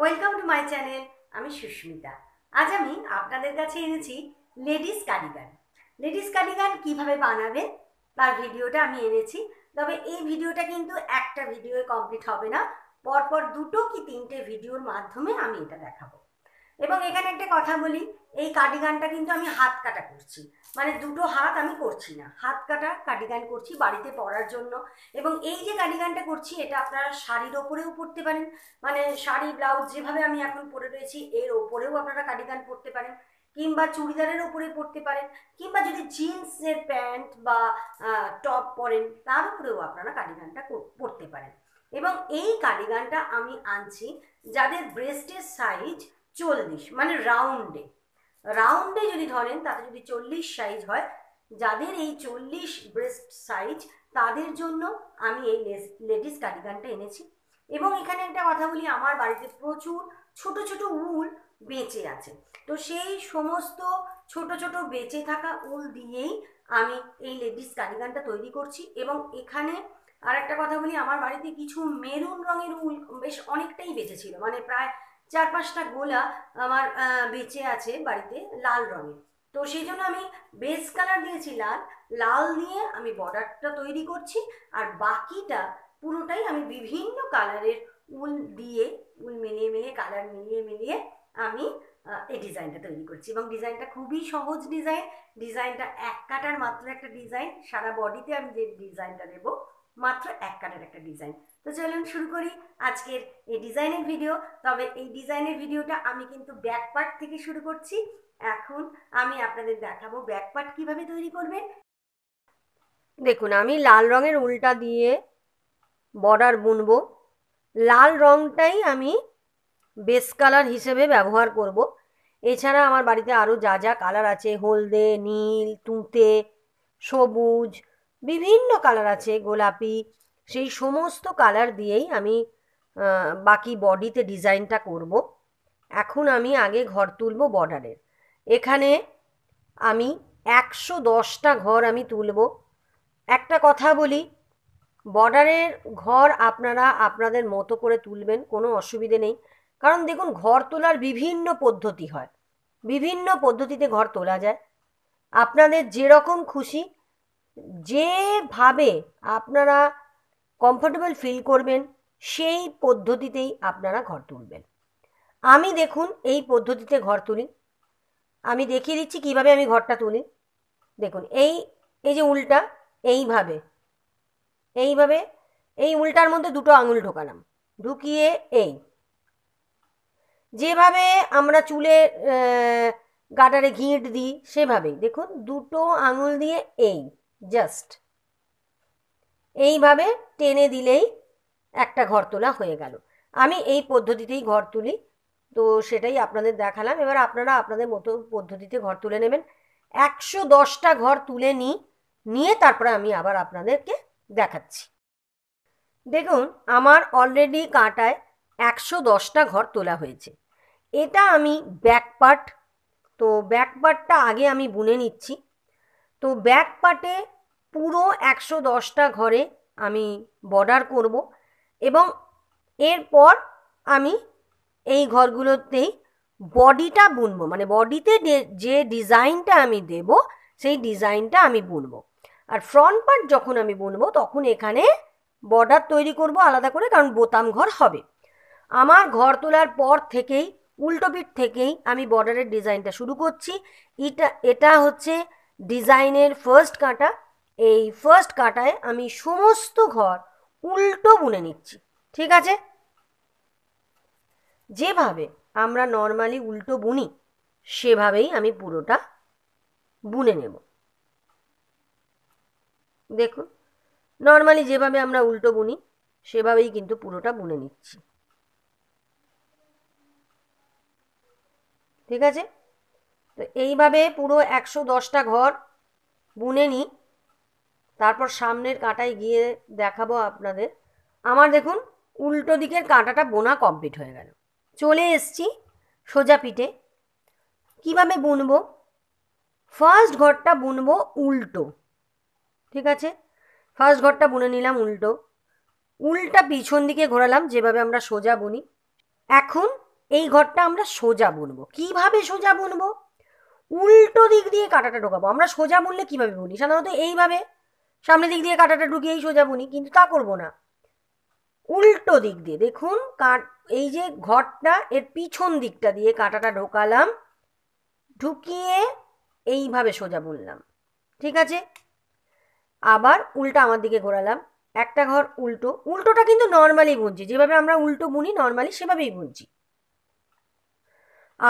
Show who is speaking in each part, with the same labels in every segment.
Speaker 1: Welcome to my channel আমি সুস্মিতা আজ আমি আপনাদের কাছে এনেছি লেডিস কার্ডিগান লেডিস কার্ডিগান কিভাবে বানাবে তার ভিডিওটা আমি এনেছি তবে এই ভিডিওটা কিন্তু একটা ভিডিও কমপ্লিট হবে না পরপর দুটো কি তিনটে ভিডিওর মাধ্যমে আমি এটা দেখাবো এবং এখানে একটা কথা বলি এই কার্ডিগানটা কিন্তু আমি হাত কাটা করছি মানে দুটো হাত আমি করছি না হাত কাটা কার্ডিগান করছি বাড়িতে পরার জন্য এবং এই যে কার্ডিগানটা করছি এটা আপনারা শাড়ির ওপরেও পরতে পারেন মানে শাড়ি ব্লাউজ যেভাবে আমি এখন পরে রয়েছি এর ওপরেও আপনারা কার্ডিগান পরতে পারেন কিংবা চুড়িদারের ওপরে পরতে পারেন কিংবা যদি জিন্সের প্যান্ট বা টপ পরেন তার উপরেও আপনারা কার্ডিগানটা পরতে পারেন এবং এই কার্ডিগানটা আমি আনছি যাদের ব্রেস্টের সাইজ চল্লিশ মানে রাউন্ডে রাউন্ডে যদি ধরেন তাতে যদি চল্লিশ সাইজ হয় যাদের এই চল্লিশ ব্রেস্ট সাইজ তাদের জন্য আমি এই লেডিস কার্ডিগানটা এনেছি এবং এখানে একটা কথা বলি আমার বাড়িতে প্রচুর ছোট ছোট উল বেঁচে আছে তো সেই সমস্ত ছোট ছোট বেঁচে থাকা উল দিয়েই আমি এই লেডিস কার্ডিগানটা তৈরি করছি এবং এখানে আর একটা কথা বলি আমার বাড়িতে কিছু মেরুন রঙের উল বেশ অনেকটাই বেঁচেছিল মানে প্রায় চার পাঁচটা গোলা আমার বেঁচে আছে বাড়িতে লাল রঙের তো সেই জন্য আমি বেস কালার দিয়েছি লাল লাল দিয়ে আমি বর্ডারটা তৈরি করছি আর বাকিটা পুরোটাই আমি বিভিন্ন কালারের উল দিয়ে উল মিলিয়ে মিলিয়ে কালার মিলিয়ে মিলিয়ে আমি এই ডিজাইনটা তৈরি করছি এবং ডিজাইনটা খুবই সহজ ডিজাইন ডিজাইনটা এক কাটার মাত্র একটা ডিজাইন সারা বডিতে আমি যে ডিজাইনটা দেবো মাত্র এক কাটার একটা ডিজাইন তো চলুন শুরু করি আজকের এই ডিজাইনের ভিডিও তবে এই ডিজাইনের ভিডিওটা আমি কিন্তু ব্যাক পার্ট থেকে শুরু করছি এখন আমি আপনাদের দেখাবো ব্যাক পার্ট কীভাবে তৈরি করবেন দেখুন আমি লাল রঙের উল্টা দিয়ে বর্ডার বুনব লাল রঙটাই আমি বেস কালার হিসেবে ব্যবহার করব। এছাড়া আমার বাড়িতে আরও যা যা কালার আছে হলদে নীল তুঁতে সবুজ বিভিন্ন কালার আছে গোলাপি সেই সমস্ত কালার দিয়েই আমি বাকি বডিতে ডিজাইনটা করব এখন আমি আগে ঘর তুলব বর্ডারের এখানে আমি একশো দশটা ঘর আমি তুলব একটা কথা বলি বর্ডারের ঘর আপনারা আপনাদের মতো করে তুলবেন কোনো অসুবিধে নেই কারণ দেখুন ঘর তোলার বিভিন্ন পদ্ধতি হয় বিভিন্ন পদ্ধতিতে ঘর তোলা যায় আপনাদের যেরকম খুশি যেভাবে আপনারা কমফোর্টেবল ফিল করবেন সেই পদ্ধতিতেই আপনারা ঘর তুলবেন আমি দেখুন এই পদ্ধতিতে ঘর তুলি আমি দেখিয়ে দিচ্ছি কিভাবে আমি ঘরটা তুলি দেখুন এই এই যে উল্টা এইভাবে এইভাবে এই উল্টার মধ্যে দুটো আঙুল ঢোকালাম ঢুকিয়ে এই যেভাবে আমরা চুলে গাটারে ঘিঁট দিই সেভাবেই দেখুন দুটো আঙুল দিয়ে এই জাস্ট এইভাবে টেনে দিলেই একটা ঘর তোলা হয়ে গেল আমি এই পদ্ধতিতেই ঘর তুলি তো সেটাই আপনাদের দেখালাম এবার আপনারা আপনাদের মতো পদ্ধতিতে ঘর তুলে নেবেন একশো দশটা ঘর তুলে নিই নিয়ে তারপরে আমি আবার আপনাদেরকে দেখাচ্ছি দেখুন আমার অলরেডি কাঁটায় একশো দশটা ঘর তোলা হয়েছে এটা আমি ব্যাক পার্ট তো ব্যাক পার্টটা আগে আমি বুনে নিচ্ছি তো ব্যাক পার্টে পুরো একশো দশটা ঘরে আমি বর্ডার করব এবং এরপর আমি এই ঘরগুলোতেই বডিটা বুনব মানে বডিতে যে ডিজাইনটা আমি দেব সেই ডিজাইনটা আমি বুনবো আর ফ্রন্ট পার্ট যখন আমি বুনবো তখন এখানে বর্ডার তৈরি করব আলাদা করে কারণ বোতাম ঘর হবে আমার ঘর তোলার পর থেকেই উল্টো পিঠ থেকেই আমি বর্ডারের ডিজাইনটা শুরু করছি এটা এটা হচ্ছে ডিজাইনের ফার্স্ট কাঁটা এই ফার্স্ট কাটায় আমি সমস্ত ঘর উল্টো বুনে নিচ্ছি ঠিক আছে যেভাবে আমরা নর্মালি উল্টো বুনি সেভাবেই আমি পুরোটা বুনে নেব দেখুন নর্মালি যেভাবে আমরা উল্টো বুনি সেভাবেই কিন্তু পুরোটা বুনে নিচ্ছি ঠিক আছে তো এইভাবে পুরো একশো দশটা ঘর বুনে নিই তারপর সামনের কাঁটায় গিয়ে দেখাবো আপনাদের আমার দেখুন উল্টো দিকের কাঁটাটা বোনা কমপ্লিট হয়ে গেল চলে এসছি সোজা পিঠে কীভাবে বুনবো ফার্স্ট ঘরটা বুনবো উল্টো ঠিক আছে ফার্স্ট ঘরটা বুনে নিলাম উল্টো উল্টা পিছন দিকে ঘোরালাম যেভাবে আমরা সোজা বুনি এখন এই ঘরটা আমরা সোজা বুনব কিভাবে সোজা বুনবো উল্টো দিক দিয়ে কাঁটাটা ঢোকাবো আমরা সোজা বুনলে কীভাবে বুনি সাধারণত এইভাবে সামনের দিক দিয়ে কাঁটাটা ঢুকিয়েই সোজা বুনি কিন্তু তা করব না উল্টো দিক দিয়ে দেখুন কাট এই যে ঘরটা এর পিছন দিকটা দিয়ে কাঁটাটা ঢোকালাম ঢুকিয়ে এইভাবে সোজা বুনলাম ঠিক আছে আবার উল্টা আমার দিকে ঘোরালাম একটা ঘর উল্টো উল্টোটা কিন্তু নর্মালি বুনছি যেভাবে আমরা উল্টো বুনি নর্মালি সেভাবেই বুনছি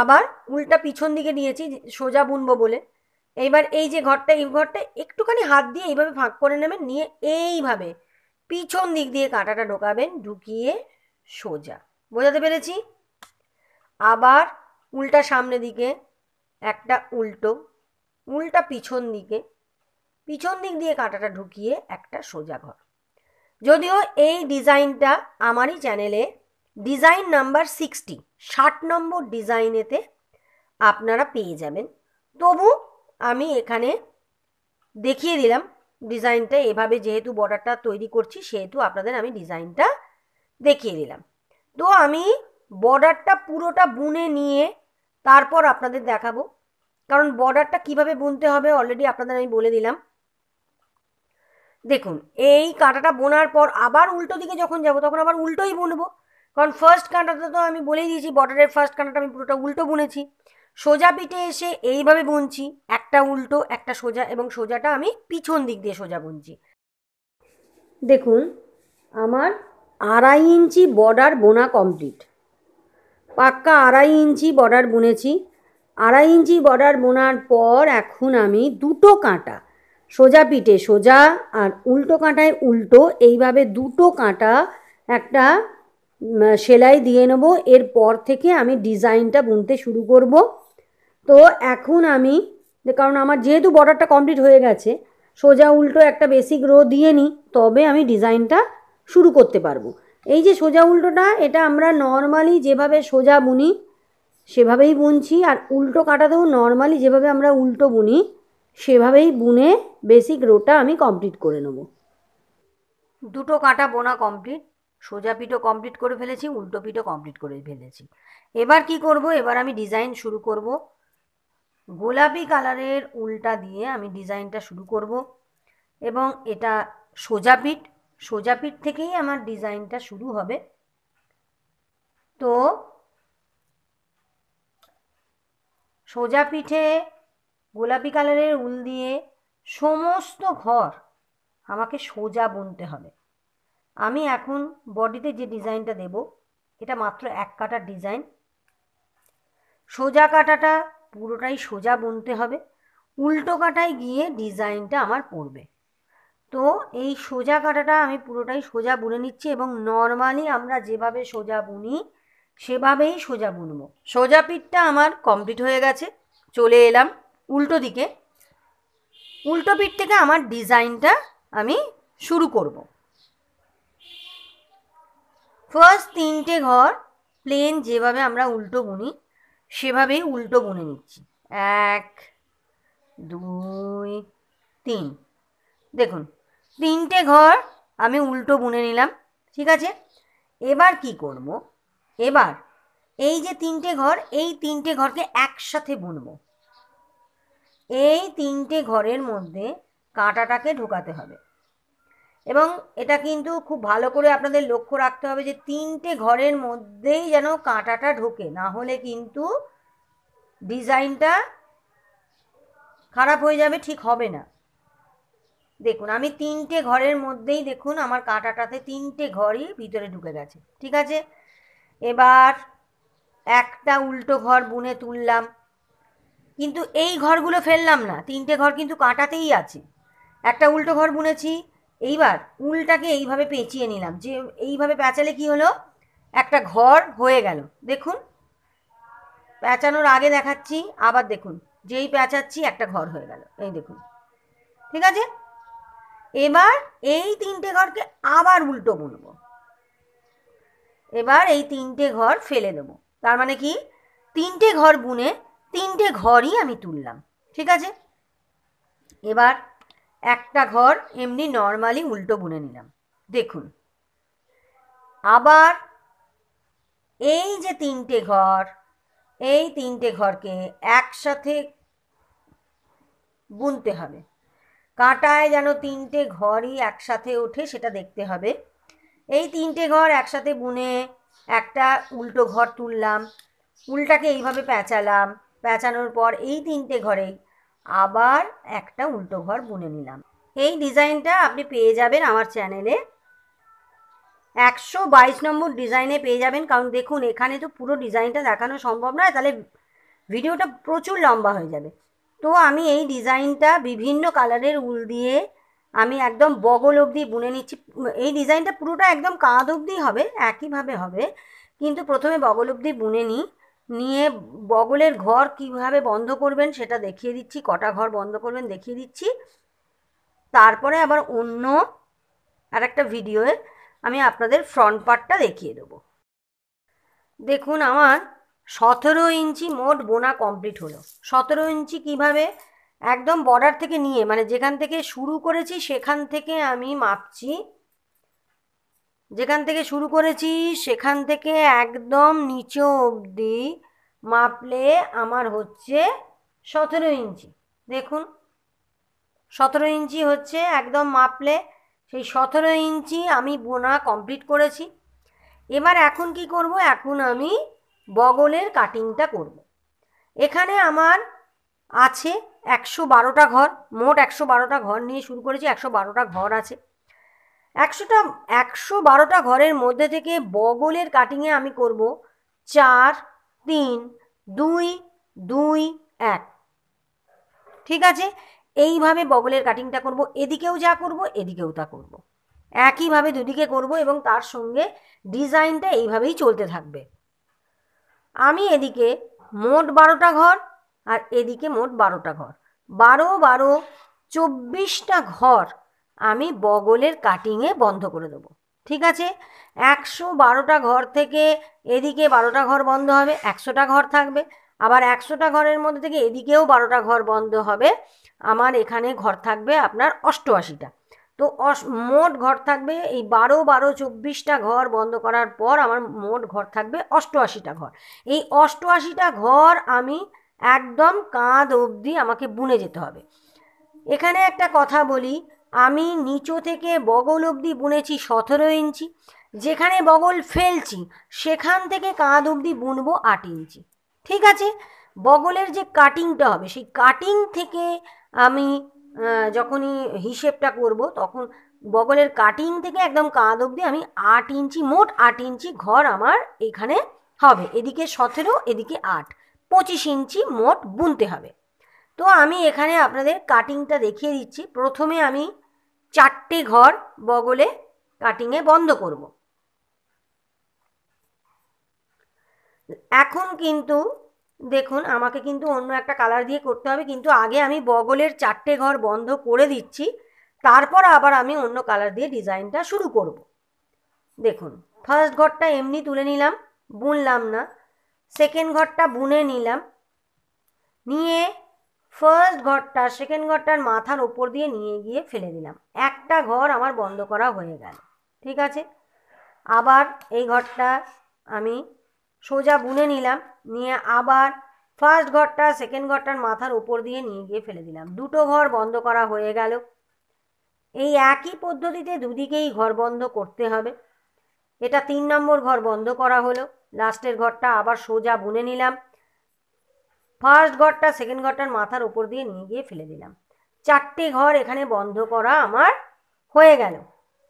Speaker 1: আবার উল্টা পিছন দিকে নিয়েছি সোজা বুনবো বলে এইবার এই যে ঘরটা এই ঘরটা একটুখানি হাত দিয়ে এইভাবে ফাঁক করে নেবেন নিয়ে এইভাবে পিছন দিক দিয়ে কাঁটাটা ঢোকাবেন ঢুকিয়ে সোজা বোঝাতে পেরেছি আবার উল্টা সামনে দিকে একটা উল্টো উল্টা পিছন দিকে পিছন দিক দিয়ে কাঁটাটা ঢুকিয়ে একটা সোজা ঘর যদিও এই ডিজাইনটা আমারই চ্যানেলে ডিজাইন নাম্বার সিক্সটি ষাট নম্বর ডিজাইনেতে আপনারা পেয়ে যাবেন তবু আমি এখানে দেখিয়ে দিলাম ডিজাইনটা এভাবে যেহেতু বর্ডারটা তৈরি করছি সেহেতু আপনাদের আমি ডিজাইনটা দেখিয়ে দিলাম তো আমি বর্ডারটা পুরোটা বুনে নিয়ে তারপর আপনাদের দেখাবো কারণ বর্ডারটা কিভাবে বুনতে হবে অলরেডি আপনাদের আমি বলে দিলাম দেখুন এই কাঁটাটা বোনার পর আবার উল্টো দিকে যখন যাব তখন আবার উল্টোই বুনবো কারণ ফার্স্ট কাঁটাটা তো আমি বলেই দিয়েছি বর্ডারের ফার্স্ট কাঁটাটা আমি পুরোটা উল্টো বুনেছি সোজা পিঠে এসে এইভাবে বুনছি একটা উল্টো একটা সোজা এবং সোজাটা আমি পিছন দিক দিয়ে সোজা বুনছি দেখুন আমার আড়াই ইঞ্চি বর্ডার বোনা কমপ্লিট পাক্কা আড়াই ইঞ্চি বর্ডার বুনেছি আড়াই ইঞ্চি বর্ডার বোনার পর এখন আমি দুটো কাঁটা সোজা পিঠে সোজা আর উল্টো কাঁটায় উল্টো এইভাবে দুটো কাঁটা একটা সেলাই দিয়ে নেবো এরপর থেকে আমি ডিজাইনটা বুনতে শুরু করব তো এখন আমি কারণ আমার যেহেতু বর্ডারটা কমপ্লিট হয়ে গেছে সোজা উল্টো একটা বেসিক রো দিয়ে নিই তবে আমি ডিজাইনটা শুরু করতে পারবো এই যে সোজা উল্টোটা এটা আমরা নর্মালি যেভাবে সোজা বুনি সেভাবেই বুনছি আর উল্টো কাটাতেও নর্মালি যেভাবে আমরা উল্টো বুনি সেভাবেই বুনে বেসিক রোটা আমি কমপ্লিট করে নেব দুটো কাটা বোনা কমপ্লিট সোজা পিঠো কমপ্লিট করে ফেলেছি উল্টো পিঠো কমপ্লিট করে ফেলেছি এবার কি করব এবার আমি ডিজাইন শুরু করব গোলাপি কালারের উল্টা দিয়ে আমি ডিজাইনটা শুরু করব এবং এটা সোজাপিঠ সোজাপিঠ থেকেই আমার ডিজাইনটা শুরু হবে তো সোজাপিঠে গোলাপি কালারের উল দিয়ে সমস্ত ঘর আমাকে সোজা বুনতে হবে আমি এখন বডিতে যে ডিজাইনটা দেব এটা মাত্র এক কাটার ডিজাইন সোজা কাটাটা পুরোটাই সোজা বুনতে হবে উল্টো কাটায় গিয়ে ডিজাইনটা আমার পড়বে তো এই সোজা কাটাটা আমি পুরোটাই সোজা বুনে নিচ্ছি এবং নর্মালি আমরা যেভাবে সোজা বুনি সেভাবেই সোজা বুনব সোজা পিঠটা আমার কমপ্লিট হয়ে গেছে চলে এলাম উল্টো দিকে উল্টো পিঠ থেকে আমার ডিজাইনটা আমি শুরু করব ফার্স্ট তিনটে ঘর প্লেন যেভাবে আমরা উল্টো বুনি সেভাবে উল্টো বুনে নিচ্ছি এক দুই তিন দেখুন তিনটে ঘর আমি উল্টো বুনে নিলাম ঠিক আছে এবার কি করব এবার এই যে তিনটে ঘর এই তিনটে ঘরকে একসাথে বুনব এই তিনটে ঘরের মধ্যে কাঁটাটাকে ঢোকাতে হবে এবং এটা কিন্তু খুব ভালো করে আপনাদের লক্ষ্য রাখতে হবে যে তিনটে ঘরের মধ্যেই যেন কাঁটাটা ঢোকে না হলে কিন্তু ডিজাইনটা খারাপ হয়ে যাবে ঠিক হবে না দেখুন আমি তিনটে ঘরের মধ্যেই দেখুন আমার কাঁটাটাতে তিনটে ঘরই ভিতরে ঢুকে গেছে ঠিক আছে এবার একটা উল্টো ঘর বুনে তুললাম কিন্তু এই ঘরগুলো ফেললাম না তিনটে ঘর কিন্তু কাঁটাতেই আছে একটা উল্টো ঘর বুনেছি এইবার উলটাকে এইভাবে পেঁচিয়ে নিলাম যে এইভাবে পেঁচালে কি হলো একটা ঘর হয়ে গেল দেখুন প্যাঁচানোর আগে দেখাচ্ছি আবার দেখুন যেই প্যাঁচাচ্ছি একটা ঘর হয়ে গেল এই দেখুন ঠিক আছে এবার এই তিনটে ঘরকে আবার উল্টো বুনবো এবার এই তিনটে ঘর ফেলে দেব তার মানে কি তিনটে ঘর বুনে তিনটে ঘরই আমি তুললাম ঠিক আছে এবার একটা ঘর এমনি নর্মালি উল্টো বুনে নিলাম দেখুন আবার এই যে তিনটে ঘর এই তিনটে ঘরকে একসাথে বুনতে হবে কাঁটায় যেন তিনটে ঘরই একসাথে ওঠে সেটা দেখতে হবে এই তিনটে ঘর একসাথে বুনে একটা উল্টো ঘর তুললাম উলটাকে এইভাবে প্যাঁচালাম প্যাঁচানোর পর এই তিনটে ঘরে আবার একটা উল্টো ঘর বুনে নিলাম এই ডিজাইনটা আপনি পেয়ে যাবেন আমার চ্যানেলে একশো বাইশ নম্বর ডিজাইনে পেয়ে যাবেন কারণ দেখুন এখানে তো পুরো ডিজাইনটা দেখানো সম্ভব নয় তাহলে ভিডিওটা প্রচুর লম্বা হয়ে যাবে তো আমি এই ডিজাইনটা বিভিন্ন কালারের উল দিয়ে আমি একদম বগল অবধি বুনে নিচ্ছি এই ডিজাইনটা পুরোটা একদম কাঁধ অবধি হবে একইভাবে হবে কিন্তু প্রথমে বগল অবধি বুনে নিই নিয়ে বগলের ঘর কিভাবে বন্ধ করবেন সেটা দেখিয়ে দিচ্ছি কটা ঘর বন্ধ করবেন দেখিয়ে দিচ্ছি তারপরে আবার অন্য আর একটা ভিডিওয়ে আমি আপনাদের ফ্রন্ট পার্টটা দেখিয়ে দেবো দেখুন আমার সতেরো ইঞ্চি মোট বোনা কমপ্লিট হলো সতেরো ইঞ্চি কিভাবে একদম বর্ডার থেকে নিয়ে মানে যেখান থেকে শুরু করেছি সেখান থেকে আমি মাপছি যেখান থেকে শুরু করেছি সেখান থেকে একদম নিচে অবধি মাপলে আমার হচ্ছে সতেরো ইঞ্চি দেখুন সতেরো ইঞ্চি হচ্ছে একদম মাপলে সেই সতেরো ইঞ্চি আমি বোনা কমপ্লিট করেছি এবার এখন কি করব এখন আমি বগলের কাটিংটা করব। এখানে আমার আছে একশো বারোটা ঘর মোট একশো বারোটা ঘর নিয়ে শুরু করেছি একশো বারোটা ঘর আছে একশোটা একশো বারোটা ঘরের মধ্যে থেকে বগলের কাটিংয়ে আমি করব চার তিন দুই দুই এক ঠিক আছে এইভাবে বগলের কাটিংটা করব এদিকেও যা করব এদিকেও তা করব। একইভাবে দুদিকে করব এবং তার সঙ্গে ডিজাইনটা এইভাবেই চলতে থাকবে আমি এদিকে মোট বারোটা ঘর আর এদিকে মোট বারোটা ঘর বারো বারো চব্বিশটা ঘর আমি বগলের কাটিংয়ে বন্ধ করে দেবো ঠিক আছে একশো বারোটা ঘর থেকে এদিকে বারোটা ঘর বন্ধ হবে একশোটা ঘর থাকবে আবার একশোটা ঘরের মধ্যে থেকে এদিকেও বারোটা ঘর বন্ধ হবে আমার এখানে ঘর থাকবে আপনার অষ্টআশিটা তো অস মোট ঘর থাকবে এই বারো বারো চব্বিশটা ঘর বন্ধ করার পর আমার মোট ঘর থাকবে অষ্টআশিটা ঘর এই অষ্টআশিটা ঘর আমি একদম কাঁধ অবধি আমাকে বুনে যেতে হবে এখানে একটা কথা বলি আমি নিচো থেকে বগল অবধি বুনেছি সতেরো ইঞ্চি যেখানে বগল ফেলছি সেখান থেকে কাঁধ অবধি বুনবো আট ইঞ্চি ঠিক আছে বগলের যে কাটিংটা হবে সেই কাটিং থেকে আমি যখনই হিসেবটা করব তখন বগলের কাটিং থেকে একদম কাঁধ অবধি আমি আট ইঞ্চি মোট আট ইঞ্চি ঘর আমার এখানে হবে এদিকে সতেরো এদিকে আট পঁচিশ ইঞ্চি মোট বুনতে হবে তো আমি এখানে আপনাদের কাটিংটা দেখিয়ে দিচ্ছি প্রথমে আমি চারটে ঘর বগলে কাটিংয়ে বন্ধ করব এখন কিন্তু দেখুন আমাকে কিন্তু অন্য একটা কালার দিয়ে করতে হবে কিন্তু আগে আমি বগলের চারটে ঘর বন্ধ করে দিচ্ছি তারপর আবার আমি অন্য কালার দিয়ে ডিজাইনটা শুরু করব। দেখুন ফার্স্ট ঘরটা এমনি তুলে নিলাম বুনলাম না সেকেন্ড ঘরটা বুনে নিলাম নিয়ে ফার্স্ট ঘরটা সেকেন্ড ঘরটার মাথার ওপর দিয়ে নিয়ে গিয়ে ফেলে দিলাম একটা ঘর আমার বন্ধ করা হয়ে গেল ঠিক আছে আবার এই ঘরটা আমি সোজা বুনে নিলাম নিয়ে আবার ফার্স্ট ঘরটা সেকেন্ড ঘরটার মাথার ওপর দিয়ে নিয়ে গিয়ে ফেলে দিলাম দুটো ঘর বন্ধ করা হয়ে গেল এই একই পদ্ধতিতে দুদিকেই ঘর বন্ধ করতে হবে এটা তিন নম্বর ঘর বন্ধ করা হলো লাস্টের ঘরটা আবার সোজা বুনে নিলাম ফার্স্ট ঘরটা সেকেন্ড ঘরটার মাথার উপর দিয়ে নিয়ে গিয়ে ফেলে দিলাম চারটে ঘর এখানে বন্ধ করা আমার হয়ে গেল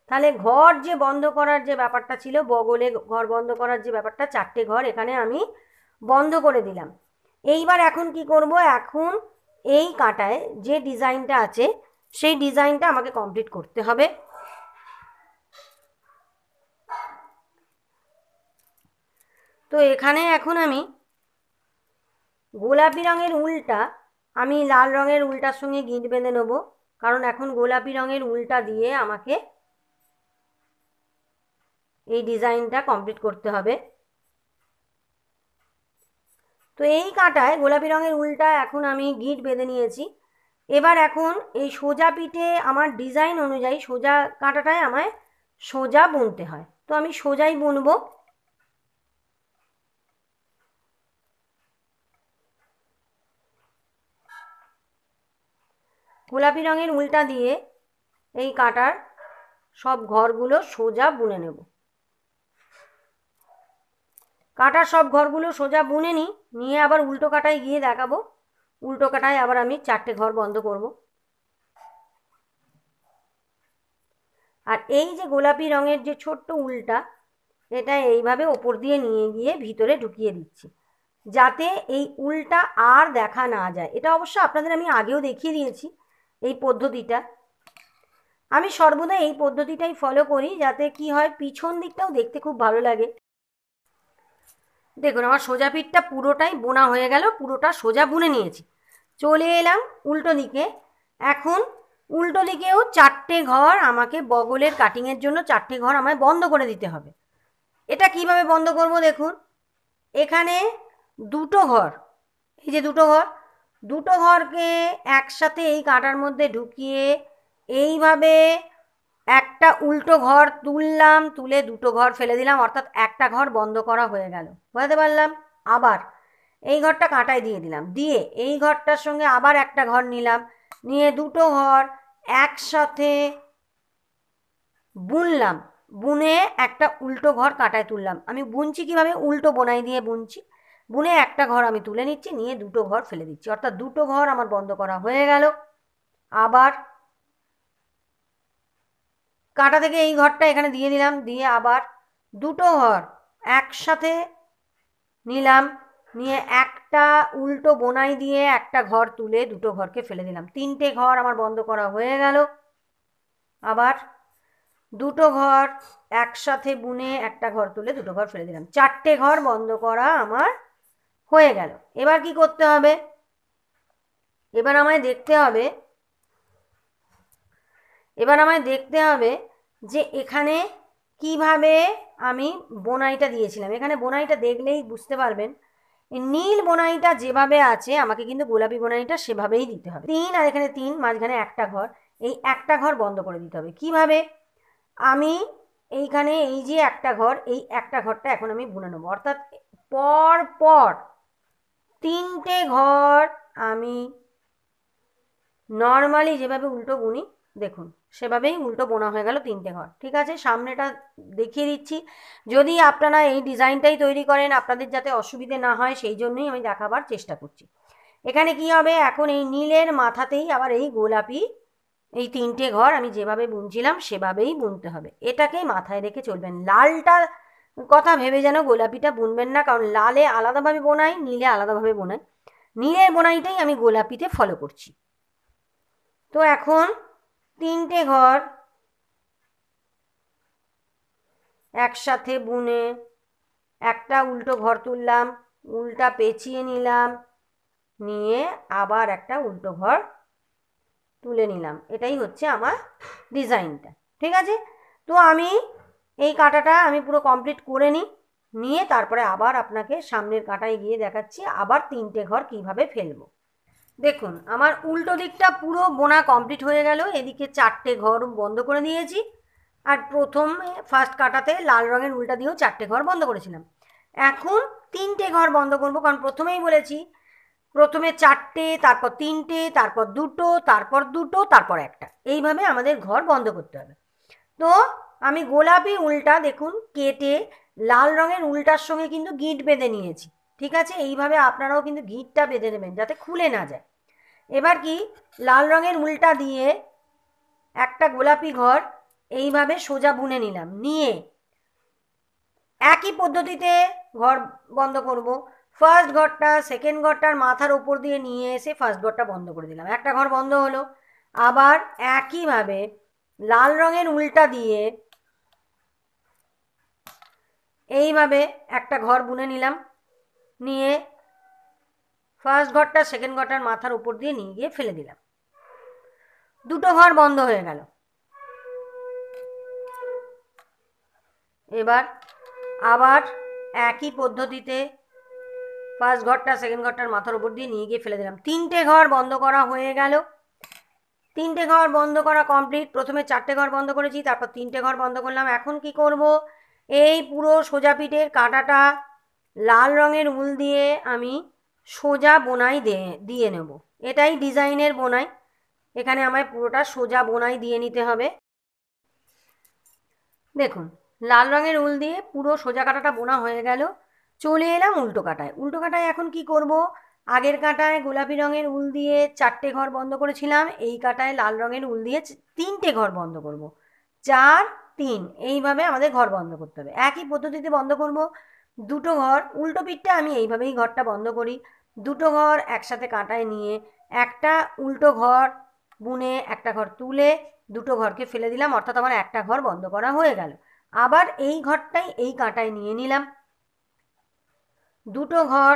Speaker 1: তাহলে ঘর যে বন্ধ করার যে ব্যাপারটা ছিল বগলে ঘর বন্ধ করার যে ব্যাপারটা চারটে ঘর এখানে আমি বন্ধ করে দিলাম এইবার এখন কি করব এখন এই কাটায় যে ডিজাইনটা আছে সেই ডিজাইনটা আমাকে কমপ্লিট করতে হবে তো এখানে এখন আমি গোলাপি রঙের উলটা আমি লাল রঙের উলটার সঙ্গে গিঁট বেঁধে নেবো কারণ এখন গোলাপি রঙের উলটা দিয়ে আমাকে এই ডিজাইনটা কমপ্লিট করতে হবে তো এই কাঁটায় গোলাপি রঙের উলটা এখন আমি গিট বেঁধে নিয়েছি এবার এখন এই সোজা পিঠে আমার ডিজাইন অনুযায়ী সোজা কাঁটাটায় আমায় সোজা বুনতে হয় তো আমি সোজাই বুনবো গোলাপি রঙের উল্টা দিয়ে এই কাঁটার সব ঘরগুলো সোজা বুনে নেবো কাটা সব ঘরগুলো সোজা বুনে নিই নিয়ে আবার উল্টো কাটায় গিয়ে দেখাবো উল্টো কাটায় আবার আমি চারটে ঘর বন্ধ করব আর এই যে গোলাপি রঙের যে ছোট্ট উল্টা এটা এইভাবে ওপর দিয়ে নিয়ে গিয়ে ভিতরে ঢুকিয়ে দিচ্ছি যাতে এই উলটা আর দেখা না যায় এটা অবশ্য আপনাদের আমি আগেও দেখিয়ে দিয়েছি এই পদ্ধতিটা আমি সর্বদা এই পদ্ধতিটাই ফলো করি যাতে কি হয় পিছন দিকটাও দেখতে খুব ভালো লাগে দেখুন আমার সোজা পিঠটা পুরোটাই বোনা হয়ে গেল পুরোটা সোজা বুনে নিয়েছি চলে এলাম উল্টো দিকে এখন উল্টো দিকেও চারটে ঘর আমাকে বগলের কাটিংয়ের জন্য চারটে ঘর আমায় বন্ধ করে দিতে হবে এটা কিভাবে বন্ধ করব দেখুন এখানে দুটো ঘর এই যে দুটো ঘর দুটো ঘরকে একসাথে এই কাটার মধ্যে ঢুকিয়ে এইভাবে একটা উল্টো ঘর তুললাম তুলে দুটো ঘর ফেলে দিলাম অর্থাৎ একটা ঘর বন্ধ করা হয়ে গেল বুঝতে পারলাম আবার এই ঘরটা কাঁটায় দিয়ে দিলাম দিয়ে এই ঘরটার সঙ্গে আবার একটা ঘর নিলাম নিয়ে দুটো ঘর একসাথে বুনলাম বুনে একটা উল্টো ঘর কাঁটায় তুললাম আমি বুনছি কীভাবে উল্টো বোনাই দিয়ে বুনছি বুনে একটা ঘর আমি তুলে নিচ্ছি নিয়ে দুটো ঘর ফেলে দিচ্ছি অর্থাৎ দুটো ঘর আমার বন্ধ করা হয়ে গেল আবার কাটা থেকে এই ঘরটা এখানে দিয়ে দিলাম দিয়ে আবার দুটো ঘর একসাথে নিলাম নিয়ে একটা উল্টো বোনাই দিয়ে একটা ঘর তুলে দুটো ঘরকে ফেলে দিলাম তিনটে ঘর আমার বন্ধ করা হয়ে গেল আবার দুটো ঘর একসাথে বুনে একটা ঘর তুলে দুটো ঘর ফেলে দিলাম চারটে ঘর বন্ধ করা আমার হয়ে গেল এবার কি করতে হবে এবার আমায় দেখতে হবে এবার আমায় দেখতে হবে যে এখানে কিভাবে আমি বোনাইটা দিয়েছিলাম এখানে বোনাইটা দেখলেই বুঝতে পারবেন নীল বোনাইটা যেভাবে আছে আমাকে কিন্তু গোলাপি বোনাইটা সেভাবেই দিতে হবে তিন আর এখানে তিন মাঝখানে একটা ঘর এই একটা ঘর বন্ধ করে দিতে হবে কিভাবে আমি এইখানে এই যে একটা ঘর এই একটা ঘরটা এখন আমি বুনে নেবো অর্থাৎ পর পর তিনটে ঘর আমি নর্মালি যেভাবে উল্টো বুনি দেখুন সেভাবেই উল্টো বোনা হয়ে গেল তিনটে ঘর ঠিক আছে সামনেটা দেখিয়ে দিচ্ছি যদি আপনারা এই ডিজাইনটাই তৈরি করেন আপনাদের যাতে অসুবিধে না হয় সেই জন্যই আমি দেখাবার চেষ্টা করছি এখানে কি হবে এখন এই নীলের মাথাতেই আবার এই গোলাপি এই তিনটে ঘর আমি যেভাবে বুনছিলাম সেভাবেই বুনতে হবে এটাকে মাথায় রেখে চলবেন লালটা কথা ভেবে যেন গোলাপিটা বুনবেন না কারণ লালে আলাদাভাবে বোনাই নীলে আলাদাভাবে বোনাই নীলের বোনাইটাই আমি গোলাপিতে ফলো করছি তো এখন তিনটে ঘর একসাথে বুনে একটা উল্টো ঘর তুললাম উল্টা পেঁচিয়ে নিলাম নিয়ে আবার একটা উল্টো ঘর তুলে নিলাম এটাই হচ্ছে আমার ডিজাইনটা ঠিক আছে তো আমি এই কাঁটাটা আমি পুরো কমপ্লিট করে নিই নিয়ে তারপরে আবার আপনাকে সামনের কাঁটায় গিয়ে দেখাচ্ছি আবার তিনটে ঘর কিভাবে ফেলবো দেখুন আমার উল্টো দিকটা পুরো বোনা কমপ্লিট হয়ে গেল এদিকে চারটে ঘর বন্ধ করে দিয়েছি আর প্রথমে ফার্স্ট কাটাতে লাল রঙের উল্টা দিয়েও চারটে ঘর বন্ধ করেছিলাম এখন তিনটে ঘর বন্ধ করব কারণ প্রথমেই বলেছি প্রথমে চারটে তারপর তিনটে তারপর দুটো তারপর দুটো তারপর একটা এইভাবে আমাদের ঘর বন্ধ করতে হবে তো আমি গোলাপি উল্টা দেখুন কেটে লাল রঙের উল্টার সঙ্গে কিন্তু গিট বেঁধে নিয়েছি ঠিক আছে এইভাবে আপনারাও কিন্তু ঘিটটা বেঁধে দেবেন যাতে খুলে না যায় এবার কি লাল রঙের উল্টা দিয়ে একটা গোলাপি ঘর এইভাবে সোজা বুনে নিলাম নিয়ে একই পদ্ধতিতে ঘর বন্ধ করব ফার্স্ট ঘরটা সেকেন্ড ঘরটার মাথার ওপর দিয়ে নিয়ে এসে ফার্স্ট ঘরটা বন্ধ করে দিলাম একটা ঘর বন্ধ হলো আবার একইভাবে লাল রঙের উল্টা দিয়ে এইভাবে একটা ঘর বুনে নিলাম নিয়ে ফার্স্ট ঘরটা সেকেন্ড ঘরটার মাথার উপর দিয়ে নিয়ে গিয়ে ফেলে দিলাম দুটো ঘর বন্ধ হয়ে গেল এবার আবার একই পদ্ধতিতে ফার্স্ট ঘরটা সেকেন্ড ঘরটার মাথার উপর দিয়ে নিয়ে গিয়ে ফেলে দিলাম তিনটে ঘর বন্ধ করা হয়ে গেল তিনটে ঘর বন্ধ করা কমপ্লিট প্রথমে চারটে ঘর বন্ধ করেছি তারপর তিনটে ঘর বন্ধ করলাম এখন কি করব এই পুরো সোজাপিটের কাঁটাটা লাল রঙের উল দিয়ে আমি সোজা বোনাই দিয়ে নেব এটাই ডিজাইনের বোনাই এখানে আমায় পুরোটা সোজা বোনাই দিয়ে নিতে হবে দেখুন লাল রঙের উল দিয়ে পুরো সোজা কাটাটা বোনা হয়ে গেল চলে এলাম উল্টো কাটায় উল্টো কাটায় এখন কি করব আগের কাঁটায় গোলাপি রঙের উল দিয়ে চারটে ঘর বন্ধ করেছিলাম এই কাটায় লাল রঙের উল দিয়ে তিনটে ঘর বন্ধ করব। চার তিন এইভাবে আমাদের ঘর বন্ধ করতে হবে একই পদ্ধতিতে বন্ধ করব দুটো ঘর উল্টো পিঠটা আমি এইভাবেই ঘরটা বন্ধ করি দুটো ঘর একসাথে কাঁটায় নিয়ে একটা উল্টো ঘর বুনে একটা ঘর তুলে দুটো ঘরকে ফেলে দিলাম অর্থাৎ আমার একটা ঘর বন্ধ করা হয়ে গেল আবার এই ঘরটাই এই কাঁটায় নিয়ে নিলাম দুটো ঘর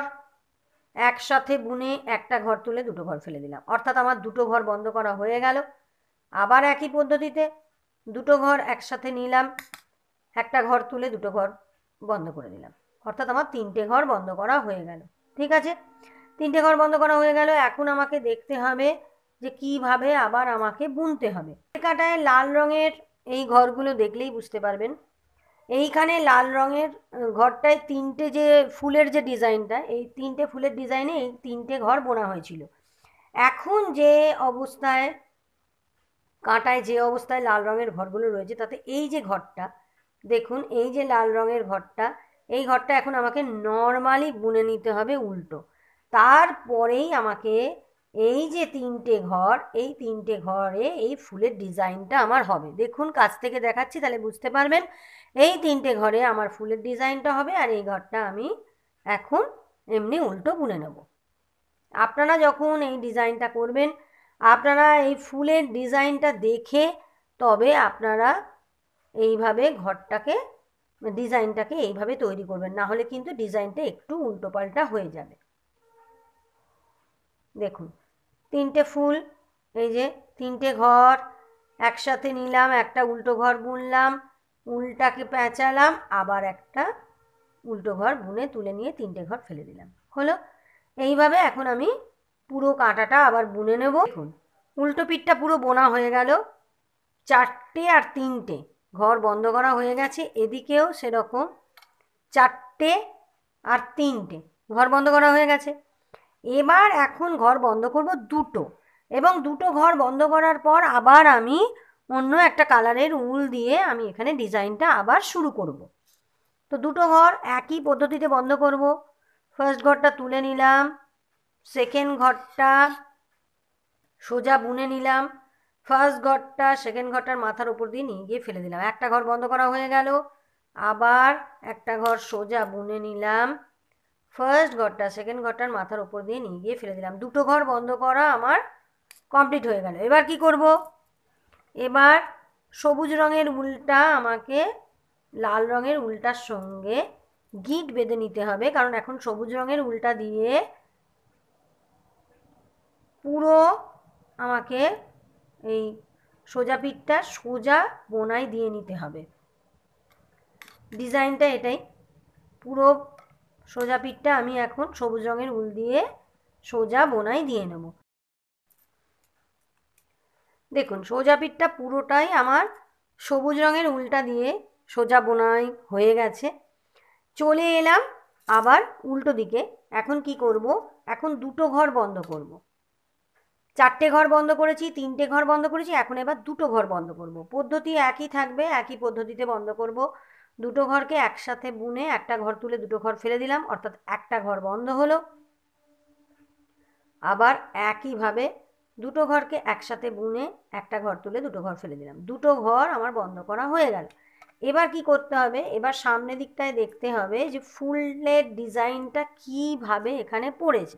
Speaker 1: একসাথে বুনে একটা ঘর তুলে দুটো ঘর ফেলে দিলাম অর্থাৎ আমার দুটো ঘর বন্ধ করা হয়ে গেল আবার একই পদ্ধতিতে দুটো ঘর একসাথে নিলাম একটা ঘর তুলে দুটো ঘর বন্ধ করে দিলাম অর্থাৎ আমার তিনটে ঘর বন্ধ করা হয়ে গেল ঠিক আছে তিনটে ঘর বন্ধ করা হয়ে গেল এখন আমাকে দেখতে হবে যে কিভাবে আবার আমাকে বুনতে হবে কাটায় লাল রঙের এই ঘরগুলো দেখলেই বুঝতে পারবেন এইখানে লাল রঙের ঘরটায় তিনটে যে ফুলের যে ডিজাইনটা এই তিনটে ফুলের ডিজাইনে এই তিনটে ঘর বোনা হয়েছিল এখন যে অবস্থায় কাঁটায় যে অবস্থায় লাল রঙের ঘরগুলো রয়েছে তাতে এই যে ঘরটা দেখুন এই যে লাল রঙের ঘরটা এই ঘরটা এখন আমাকে নর্মালি বুনে নিতে হবে উল্টো তারপরেই আমাকে এই যে তিনটে ঘর এই তিনটে ঘরে এই ফুলের ডিজাইনটা আমার হবে দেখুন কাছ থেকে দেখাচ্ছি তাহলে বুঝতে পারবেন এই তিনটে ঘরে আমার ফুলের ডিজাইনটা হবে আর এই ঘরটা আমি এখন এমনি উল্টো বুনে নেব আপনারা যখন এই ডিজাইনটা করবেন আপনারা এই ফুলের ডিজাইনটা দেখে তবে আপনারা এইভাবে ঘরটাকে মানে ডিজাইনটাকে এইভাবে তৈরি করবেন না হলে কিন্তু ডিজাইনটা একটু উল্টো পাল্টা হয়ে যাবে দেখুন তিনটে ফুল এই যে তিনটে ঘর একসাথে নিলাম একটা উল্টো ঘর বুনলাম উলটাকে প্যাঁচালাম আবার একটা উল্টো ঘর বুনে তুলে নিয়ে তিনটে ঘর ফেলে দিলাম হলো এইভাবে এখন আমি পুরো কাঁটাটা আবার বুনে নেব দেখুন উল্টো পিঠটা পুরো বোনা হয়ে গেল চারটে আর তিনটে ঘর বন্ধ করা হয়ে গেছে এদিকেও সেরকম চারটে আর তিনটে ঘর বন্ধ করা হয়ে গেছে এবার এখন ঘর বন্ধ করব দুটো এবং দুটো ঘর বন্ধ করার পর আবার আমি অন্য একটা কালারের উল দিয়ে আমি এখানে ডিজাইনটা আবার শুরু করব। তো দুটো ঘর একই পদ্ধতিতে বন্ধ করব ফার্স্ট ঘরটা তুলে নিলাম সেকেন্ড ঘরটা সোজা বুনে নিলাম ফার্স্ট ঘরটা সেকেন্ড ঘরটার মাথার উপর দিয়ে নিয়ে গিয়ে ফেলে দিলাম একটা ঘর বন্ধ করা হয়ে গেল আবার একটা ঘর সোজা বুনে নিলাম ফার্স্ট ঘরটা সেকেন্ড ঘরটার মাথার উপর দিয়ে নিয়ে গিয়ে ফেলে দিলাম দুটো ঘর বন্ধ করা আমার কমপ্লিট হয়ে গেল এবার কি করব এবার সবুজ রঙের উলটা আমাকে লাল রঙের উলটার সঙ্গে গিট বেঁধে নিতে হবে কারণ এখন সবুজ রঙের উলটা দিয়ে পুরো আমাকে এই সোজা পিঠটা সোজা বোনাই দিয়ে নিতে হবে ডিজাইনটা এটাই পুরো সোজা পিঠটা আমি এখন সবুজ রঙের উল দিয়ে সোজা বোনাই দিয়ে নেব দেখুন সোজা পিঠটা পুরোটাই আমার সবুজ রঙের উলটা দিয়ে সোজা বোনাই হয়ে গেছে চলে এলাম আবার উল্টো দিকে এখন কি করব এখন দুটো ঘর বন্ধ করব। চারটে ঘর বন্ধ করেছি তিনটে ঘর বন্ধ করেছি এখন এবার দুটো ঘর বন্ধ করব। পদ্ধতি একই থাকবে একই পদ্ধতিতে বন্ধ করব। দুটো ঘরকে একসাথে বুনে একটা ঘর তুলে দুটো ঘর ফেলে দিলাম অর্থাৎ একটা ঘর বন্ধ হলো আবার একইভাবে দুটো ঘরকে একসাথে বুনে একটা ঘর তুলে দুটো ঘর ফেলে দিলাম দুটো ঘর আমার বন্ধ করা হয়ে গেল এবার কি করতে হবে এবার সামনে দিকটায় দেখতে হবে যে ফুলের ডিজাইনটা কিভাবে এখানে পড়েছে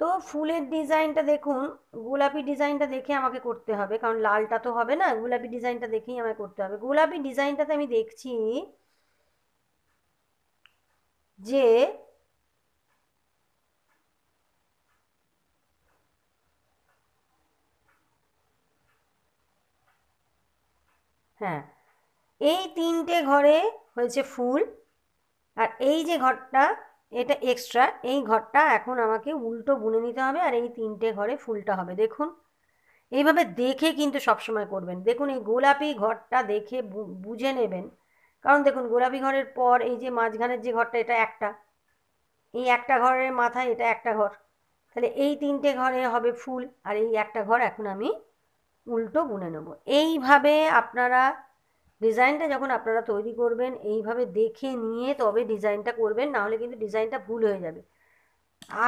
Speaker 1: তো ফুলের ডিজাইনটা দেখুন গোলাপি ডিজাইনটা দেখে আমাকে করতে হবে কারণ লালটা তো হবে না গোলাপি ডিজাইনটা দেখেই আমাকে করতে হবে গোলাপি ডিজাইনটাতে আমি দেখছি যে হ্যাঁ এই তিনটে ঘরে হয়েছে ফুল আর এই যে ঘরটা এটা এক্সট্রা এই ঘরটা এখন আমাকে উল্টো বুনে নিতে হবে আর এই তিনটে ঘরে ফুলটা হবে দেখুন এইভাবে দেখে কিন্তু সবসময় করবেন দেখুন এই গোলাপি ঘরটা দেখে বুঝে নেবেন কারণ দেখুন গোলাপি ঘরের পর এই যে মাঝখানের যে ঘরটা এটা একটা এই একটা ঘরের মাথায় এটা একটা ঘর তাহলে এই তিনটে ঘরে হবে ফুল আর এই একটা ঘর এখন আমি উল্টো বুনে নেব এইভাবে আপনারা ডিজাইনটা যখন আপনারা তৈরি করবেন এইভাবে দেখে নিয়ে তবে ডিজাইনটা করবেন নাহলে কিন্তু ডিজাইনটা ভুল হয়ে যাবে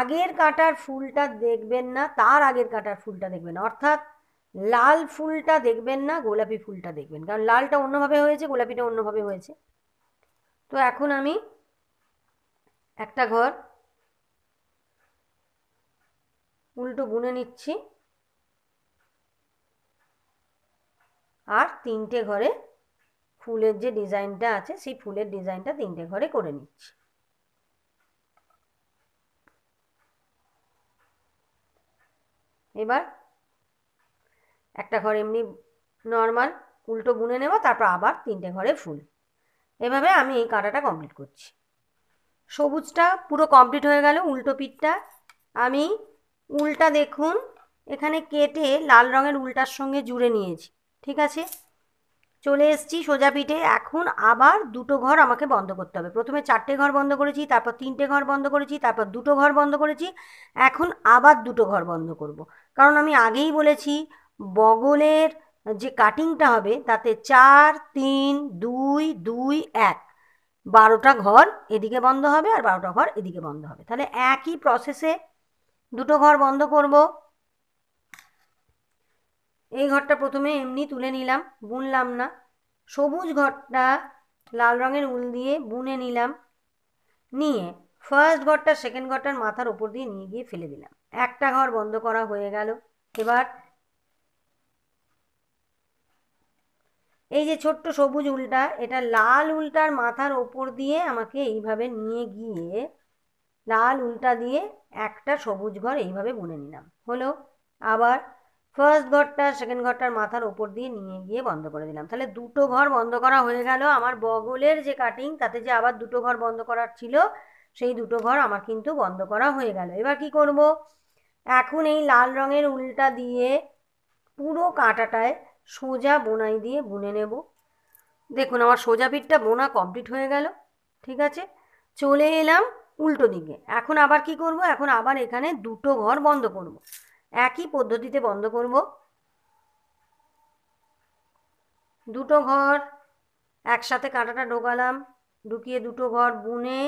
Speaker 1: আগের কাটার ফুলটা দেখবেন না তার আগের কাটার ফুলটা দেখবেন অর্থাৎ লাল ফুলটা দেখবেন না গোলাপি ফুলটা দেখবেন কারণ লালটা অন্যভাবে হয়েছে গোলাপিটা অন্যভাবে হয়েছে তো এখন আমি একটা ঘর উল্টো বুনে নিচ্ছি আর তিনটে ঘরে ফুলের যে ডিজাইনটা আছে সেই ফুলের ডিজাইনটা তিনটে ঘরে করে নিচ্ছি এবার একটা ঘর এমনি নর্মাল উল্টো বুনে নেব তারপর আবার তিনটে ঘরে ফুল এভাবে আমি এই কাঁটাটা কমপ্লিট করছি সবুজটা পুরো কমপ্লিট হয়ে গেল উল্টো পিঠটা আমি উল্টা দেখুন এখানে কেটে লাল রঙের উল্টার সঙ্গে জুড়ে নিয়েছি ঠিক আছে চলে এসছি সোজা পিঠে এখন আবার দুটো ঘর আমাকে বন্ধ করতে হবে প্রথমে চারটে ঘর বন্ধ করেছি তারপর তিনটে ঘর বন্ধ করেছি তারপর দুটো ঘর বন্ধ করেছি এখন আবার দুটো ঘর বন্ধ করব। কারণ আমি আগেই বলেছি বগলের যে কাটিংটা হবে তাতে চার তিন দুই দুই এক বারোটা ঘর এদিকে বন্ধ হবে আর বারোটা ঘর এদিকে বন্ধ হবে তাহলে একই প্রসেসে দুটো ঘর বন্ধ করব এই ঘরটা প্রথমে এমনি তুলে নিলাম বুনলাম না সবুজ ঘরটা লাল রঙের উল দিয়ে বুনে নিলাম নিয়ে ফার্স্ট ঘরটা সেকেন্ড ঘরটার মাথার উপর দিয়ে নিয়ে গিয়ে ফেলে দিলাম একটা ঘর বন্ধ করা হয়ে গেল এবার এই যে ছোট্ট সবুজ উলটা এটা লাল উলটার মাথার ওপর দিয়ে আমাকে এইভাবে নিয়ে গিয়ে লাল উলটা দিয়ে একটা সবুজ ঘর এইভাবে বুনে নিলাম হলো আবার ফার্স্ট ঘরটা সেকেন্ড ঘরটার মাথার ওপর দিয়ে নিয়ে গিয়ে বন্ধ করে দিলাম তাহলে দুটো ঘর বন্ধ করা হয়ে গেল আমার বগলের যে কাটিং তাতে যে আবার দুটো ঘর বন্ধ করার ছিল সেই দুটো ঘর আমার কিন্তু বন্ধ করা হয়ে গেল এবার কি করব এখন এই লাল রঙের উল্টা দিয়ে পুরো কাঁটাটায় সোজা বোনাই দিয়ে বুনে নেব দেখুন আমার সোজা পিঠটা বোনা কমপ্লিট হয়ে গেল ঠিক আছে চলে এলাম উল্টো দিকে এখন আবার কি করব এখন আবার এখানে দুটো ঘর বন্ধ করব। একই পদ্ধতিতে বন্ধ করব দুটো ঘর একসাথে কাঁটাটা ঢোকালাম ঢুকিয়ে দুটো ঘর বুনে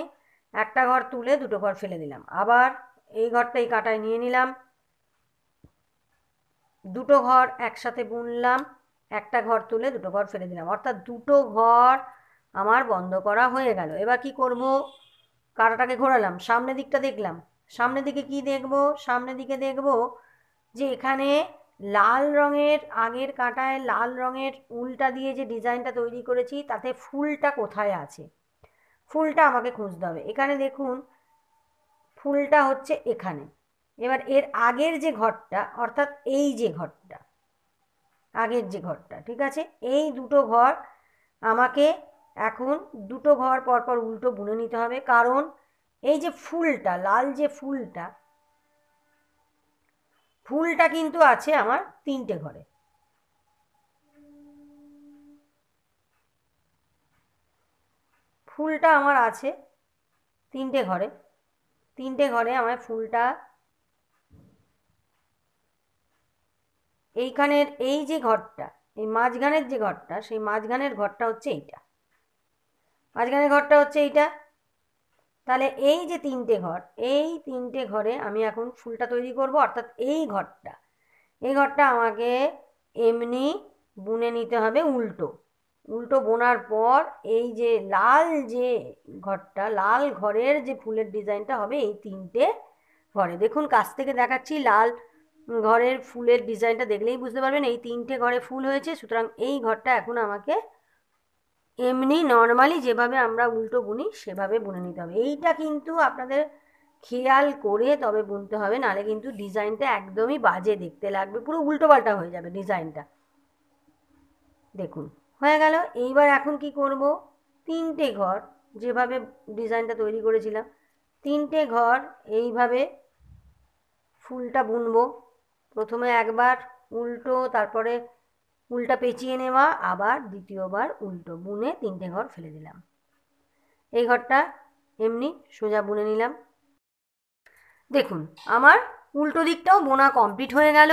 Speaker 1: একটা ঘর তুলে দুটো ঘর ফেলে দিলাম আবার এই ঘরটা এই কাঁটায় নিয়ে নিলাম দুটো ঘর একসাথে বুনলাম একটা ঘর তুলে দুটো ঘর ফেলে দিলাম অর্থাৎ দুটো ঘর আমার বন্ধ করা হয়ে গেল এবার কি করব কাঁটাটাকে ঘোরালাম সামনের দিকটা দেখলাম সামনের দিকে কি দেখব সামনের দিকে দেখব যে এখানে লাল রঙের আগের কাঁটায় লাল রঙের উলটা দিয়ে যে ডিজাইনটা তৈরি করেছি তাতে ফুলটা কোথায় আছে ফুলটা আমাকে খুঁজতে হবে এখানে দেখুন ফুলটা হচ্ছে এখানে এবার এর আগের যে ঘরটা অর্থাৎ এই যে ঘরটা আগের যে ঘরটা ঠিক আছে এই দুটো ঘর আমাকে এখন দুটো ঘর পরপর উল্টো বুনে নিতে হবে কারণ এই যে ফুলটা লাল যে ফুলটা ফুলটা কিন্তু আছে আমার তিনটে ঘরে ফুলটা আমার আছে তিনটে ঘরে তিনটে ঘরে আমার ফুলটা এইখানের এই যে ঘরটা এই মাঝখানের যে ঘরটা সেই মাঝখানের ঘরটা হচ্ছে এইটা মাঝখানের ঘরটা হচ্ছে এইটা তাহলে এই যে তিনটে ঘর এই তিনটে ঘরে আমি এখন ফুলটা তৈরি করব অর্থাৎ এই ঘরটা এই ঘরটা আমাকে এমনি বুনে নিতে হবে উল্টো উল্টো বোনার পর এই যে লাল যে ঘরটা লাল ঘরের যে ফুলের ডিজাইনটা হবে এই তিনটে ঘরে দেখুন কাছ থেকে দেখাচ্ছি লাল ঘরের ফুলের ডিজাইনটা দেখলেই বুঝতে পারবেন এই তিনটে ঘরে ফুল হয়েছে সুতরাং এই ঘরটা এখন আমাকে এমনি নর্মালি যেভাবে আমরা উল্টো বুনি সেভাবে বুনে নিতে হবে এইটা কিন্তু আপনাদের খেয়াল করে তবে বুনতে হবে নাহলে কিন্তু ডিজাইনটা একদমই বাজে দেখতে লাগবে পুরো উল্টো পাল্টা হয়ে যাবে ডিজাইনটা দেখুন হয়ে গেল এইবার এখন কি করব তিনটে ঘর যেভাবে ডিজাইনটা তৈরি করেছিলাম তিনটে ঘর এইভাবে ফুলটা বুনবো প্রথমে একবার উল্টো তারপরে উল্টা পেঁচিয়ে নেওয়া আবার দ্বিতীয়বার উল্টো বুনে তিনটে ঘর ফেলে দিলাম এই ঘরটা এমনি সোজা বুনে নিলাম দেখুন আমার উল্টো দিকটাও বোনা কমপ্লিট হয়ে গেল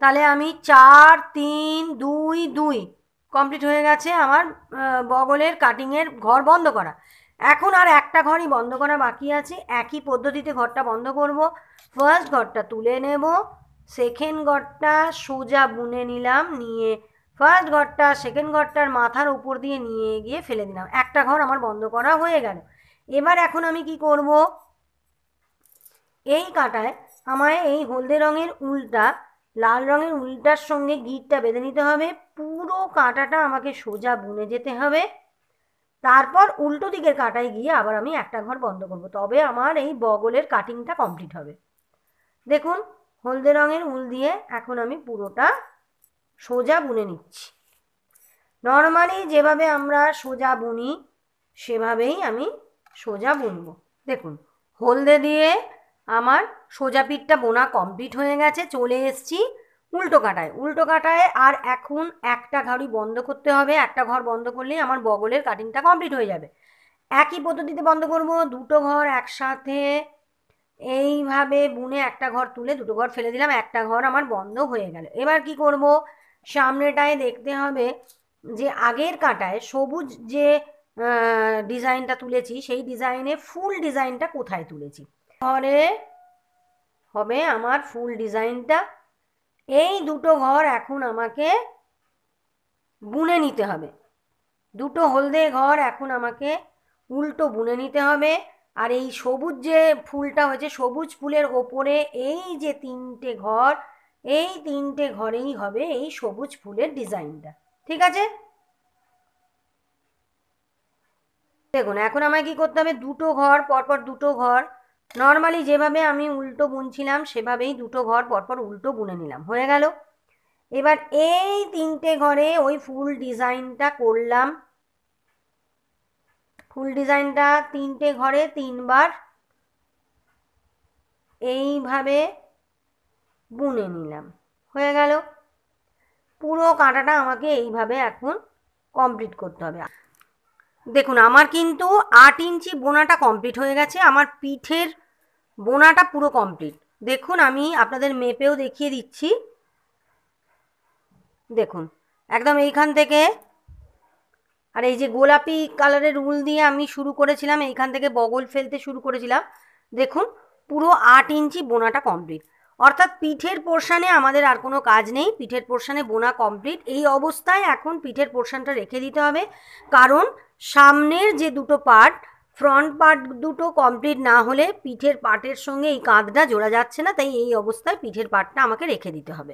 Speaker 1: তাহলে আমি চার তিন দুই দুই কমপ্লিট হয়ে গেছে আমার বগলের কাটিংয়ের ঘর বন্ধ করা এখন আর একটা ঘরই বন্ধ করা বাকি আছে একই পদ্ধতিতে ঘরটা বন্ধ করব ফার্স্ট ঘরটা তুলে নেব সেকেন্ড ঘরটা সোজা বুনে নিলাম নিয়ে ফার্স্ট ঘরটা সেকেন্ড ঘরটার মাথার উপর দিয়ে নিয়ে গিয়ে ফেলে দিলাম একটা ঘর আমার বন্ধ করা হয়ে গেল এবার এখন আমি কি করব এই কাঁটায় আমায় এই হলদে রঙের উলটা লাল রঙের উলটার সঙ্গে গিটটা বেঁধে নিতে হবে পুরো কাঁটাটা আমাকে সোজা বুনে যেতে হবে তারপর উল্টো দিকের কাঁটায় গিয়ে আবার আমি একটা ঘর বন্ধ করব তবে আমার এই বগলের কাটিংটা কমপ্লিট হবে দেখুন হলদে রঙের উল দিয়ে এখন আমি পুরোটা সোজা বুনে নিচ্ছি নর্মালি যেভাবে আমরা সোজা বুনি সেভাবেই আমি সোজা বুনব দেখুন হলদে দিয়ে আমার সোজা পিঠটা বোনা কমপ্লিট হয়ে গেছে চলে এসছি উল্টো কাটায় উল্টো কাটায় আর এখন একটা ঘাড়ি বন্ধ করতে হবে একটা ঘর বন্ধ করলেই আমার বগলের কাটিংটা কমপ্লিট হয়ে যাবে একই পদ্ধতিতে বন্ধ করব দুটো ঘর একসাথে এইভাবে বুনে একটা ঘর তুলে দুটো ঘর ফেলে দিলাম একটা ঘর আমার বন্ধ হয়ে গেল এবার কি করব সামনেটায় দেখতে হবে যে আগের কাঁটায় সবুজ যে ডিজাইনটা তুলেছি সেই ডিজাইনে ফুল ডিজাইনটা কোথায় তুলেছি ঘরে হবে আমার ফুল ডিজাইনটা এই দুটো ঘর এখন আমাকে বুনে নিতে হবে দুটো হলদে ঘর এখন আমাকে উল্টো বুনে নিতে হবে আর এই সবুজ যে ফুলটা হয়েছে সবুজ ফুলের ওপরে এই যে তিনটে ঘর এই তিনটে ঘরেই হবে এই সবুজ ফুলের ডিজাইনটা ঠিক আছে দেখুন এখন আমায় কি করতে হবে দুটো ঘর পরপর দুটো ঘর নর্মালি যেভাবে আমি উল্টো বুনছিলাম সেভাবেই দুটো ঘর পরপর উল্টো বুনে নিলাম হয়ে গেল এবার এই তিনটে ঘরে ওই ফুল ডিজাইনটা করলাম ফুল ডিজাইনটা তিনটে ঘরে তিনবার এইভাবে বুনে নিলাম হয়ে গেল পুরো কাঁটাটা আমাকে এইভাবে এখন কমপ্লিট করতে হবে দেখুন আমার কিন্তু আট ইঞ্চি বোনাটা কমপ্লিট হয়ে গেছে আমার পিঠের বোনাটা পুরো কমপ্লিট দেখুন আমি আপনাদের মেপেও দেখিয়ে দিচ্ছি দেখুন একদম এইখান থেকে আর এই যে গোলাপি কালারের উল দিয়ে আমি শুরু করেছিলাম এইখান থেকে বগল ফেলতে শুরু করেছিলাম দেখুন পুরো আট ইঞ্চি বোনাটা কমপ্লিট অর্থাৎ পিঠের পোর্শানে আমাদের আর কোনো কাজ নেই পিঠের পোর্শানে বোনা কমপ্লিট এই অবস্থায় এখন পিঠের পোর্শানটা রেখে দিতে হবে কারণ সামনের যে দুটো পার্ট ফ্রন্ট পার্ট দুটো কমপ্লিট না হলে পিঠের পার্টের সঙ্গে এই কাঁধটা জোড়া যাচ্ছে না তাই এই অবস্থায় পিঠের পার্টটা আমাকে রেখে দিতে হবে